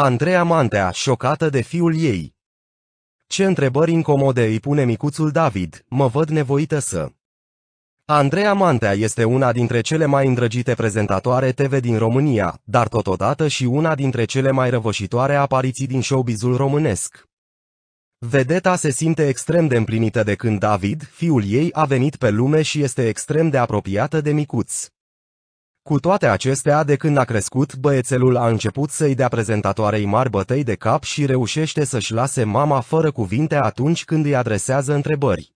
Andreea Mantea, șocată de fiul ei. Ce întrebări incomode îi pune micuțul David, mă văd nevoită să... Andreea Mantea este una dintre cele mai îndrăgite prezentatoare TV din România, dar totodată și una dintre cele mai răvășitoare apariții din showbizul românesc. Vedeta se simte extrem de împlinită de când David, fiul ei, a venit pe lume și este extrem de apropiată de micuț. Cu toate acestea, de când a crescut, băiețelul a început să-i dea prezentatoarei mari bătăi de cap și reușește să-și lase mama fără cuvinte atunci când îi adresează întrebări.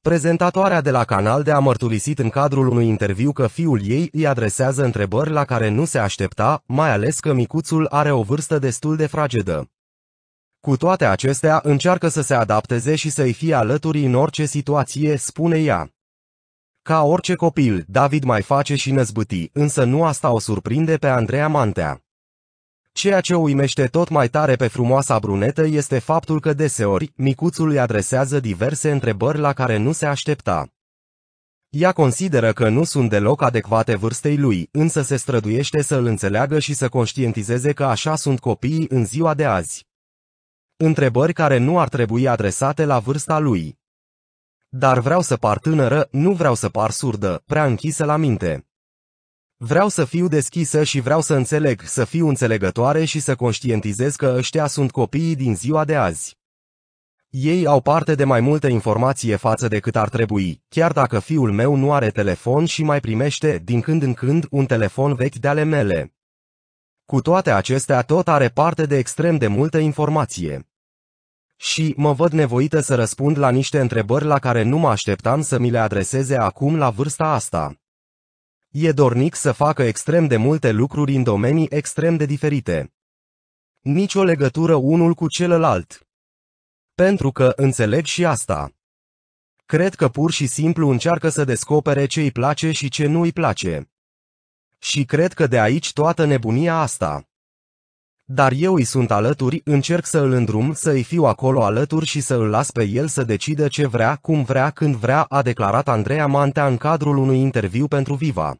Prezentatoarea de la canal de a mărturisit în cadrul unui interviu că fiul ei îi adresează întrebări la care nu se aștepta, mai ales că micuțul are o vârstă destul de fragedă. Cu toate acestea, încearcă să se adapteze și să-i fie alături în orice situație, spune ea. Ca orice copil, David mai face și năzbâti, însă nu asta o surprinde pe Andreea Mantea. Ceea ce uimește tot mai tare pe frumoasa brunetă este faptul că deseori, micuțul îi adresează diverse întrebări la care nu se aștepta. Ea consideră că nu sunt deloc adecvate vârstei lui, însă se străduiește să îl înțeleagă și să conștientizeze că așa sunt copiii în ziua de azi. Întrebări care nu ar trebui adresate la vârsta lui. Dar vreau să par tânără, nu vreau să par surdă, prea închisă la minte. Vreau să fiu deschisă și vreau să înțeleg, să fiu înțelegătoare și să conștientizez că ăștia sunt copiii din ziua de azi. Ei au parte de mai multă informație față de cât ar trebui, chiar dacă fiul meu nu are telefon și mai primește, din când în când, un telefon vechi de ale mele. Cu toate acestea tot are parte de extrem de multă informație și mă văd nevoită să răspund la niște întrebări la care nu mă așteptam să mi le adreseze acum la vârsta asta. E dornic să facă extrem de multe lucruri în domenii extrem de diferite. Nicio legătură unul cu celălalt. Pentru că înțeleg și asta. Cred că pur și simplu încearcă să descopere ce îi place și ce nu îi place. Și cred că de aici toată nebunia asta. Dar eu îi sunt alături, încerc să îl îndrum, să-i fiu acolo alături și să îl las pe el să decidă ce vrea, cum vrea, când vrea, a declarat Andreea Mantea în cadrul unui interviu pentru Viva.